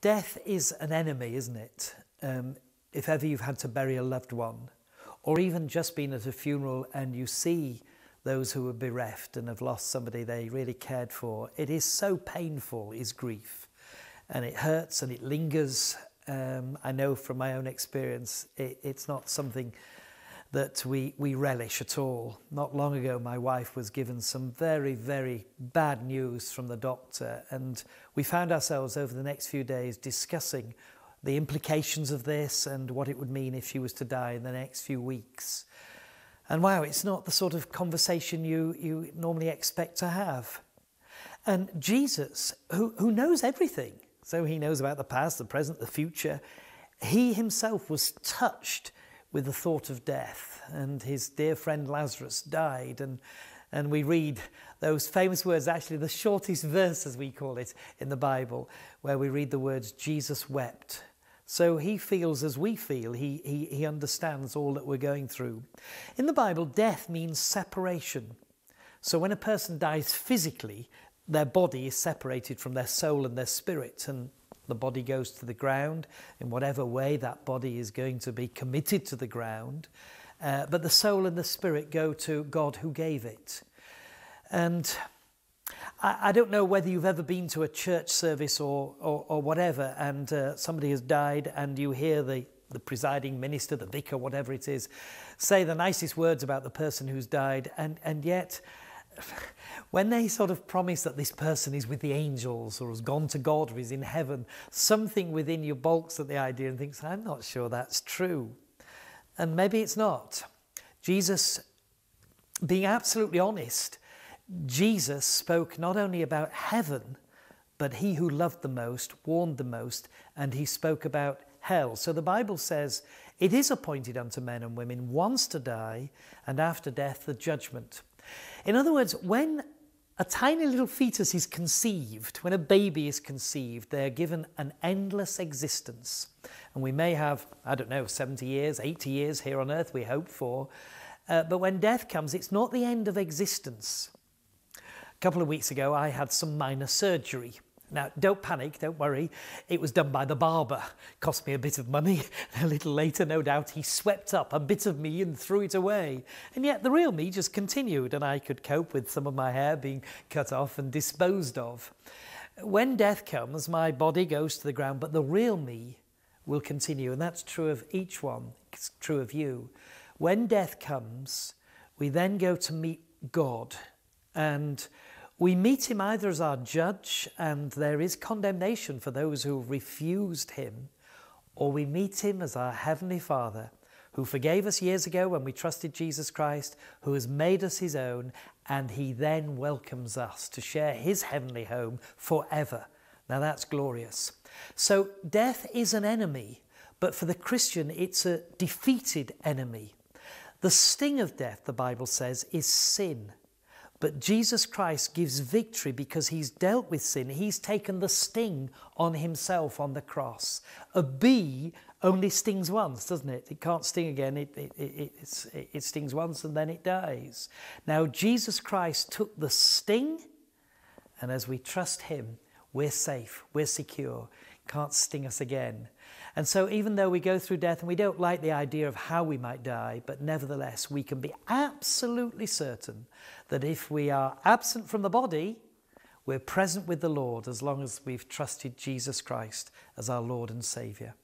Death is an enemy, isn't it? Um, if ever you've had to bury a loved one, or even just been at a funeral and you see those who are bereft and have lost somebody they really cared for, it is so painful, is grief. And it hurts and it lingers. Um, I know from my own experience, it, it's not something that we, we relish at all. Not long ago, my wife was given some very, very bad news from the doctor, and we found ourselves over the next few days discussing the implications of this and what it would mean if she was to die in the next few weeks. And wow, it's not the sort of conversation you, you normally expect to have. And Jesus, who, who knows everything, so he knows about the past, the present, the future, he himself was touched with the thought of death. And his dear friend Lazarus died. And, and we read those famous words, actually, the shortest verse, as we call it, in the Bible, where we read the words, Jesus wept. So he feels as we feel, he, he, he understands all that we're going through. In the Bible, death means separation. So when a person dies physically, their body is separated from their soul and their spirit. And the body goes to the ground in whatever way that body is going to be committed to the ground. Uh, but the soul and the spirit go to God who gave it. And I, I don't know whether you've ever been to a church service or, or, or whatever, and uh, somebody has died, and you hear the, the presiding minister, the vicar, whatever it is, say the nicest words about the person who's died, and, and yet when they sort of promise that this person is with the angels or has gone to God or is in heaven, something within you balks at the idea and thinks, I'm not sure that's true. And maybe it's not. Jesus, being absolutely honest, Jesus spoke not only about heaven, but he who loved the most warned the most, and he spoke about hell. So the Bible says, It is appointed unto men and women once to die, and after death, the judgment. In other words, when a tiny little fetus is conceived, when a baby is conceived, they're given an endless existence. And we may have, I don't know, 70 years, 80 years here on earth, we hope for. Uh, but when death comes, it's not the end of existence. A couple of weeks ago, I had some minor surgery. Now, don't panic, don't worry. It was done by the barber. Cost me a bit of money. A little later, no doubt, he swept up a bit of me and threw it away. And yet the real me just continued, and I could cope with some of my hair being cut off and disposed of. When death comes, my body goes to the ground, but the real me will continue. And that's true of each one, it's true of you. When death comes, we then go to meet God. And we meet him either as our judge, and there is condemnation for those who refused him, or we meet him as our Heavenly Father, who forgave us years ago when we trusted Jesus Christ, who has made us his own, and he then welcomes us to share his heavenly home forever. Now that's glorious. So death is an enemy, but for the Christian, it's a defeated enemy. The sting of death, the Bible says, is sin. But Jesus Christ gives victory because he's dealt with sin. He's taken the sting on himself on the cross. A bee only stings once, doesn't it? It can't sting again. It, it, it, it, stings once and then it dies. Now, Jesus Christ took the sting, and as we trust him, we're safe, we're secure can't sting us again. And so, even though we go through death and we don't like the idea of how we might die, but nevertheless, we can be absolutely certain that if we are absent from the body, we're present with the Lord as long as we've trusted Jesus Christ as our Lord and Saviour.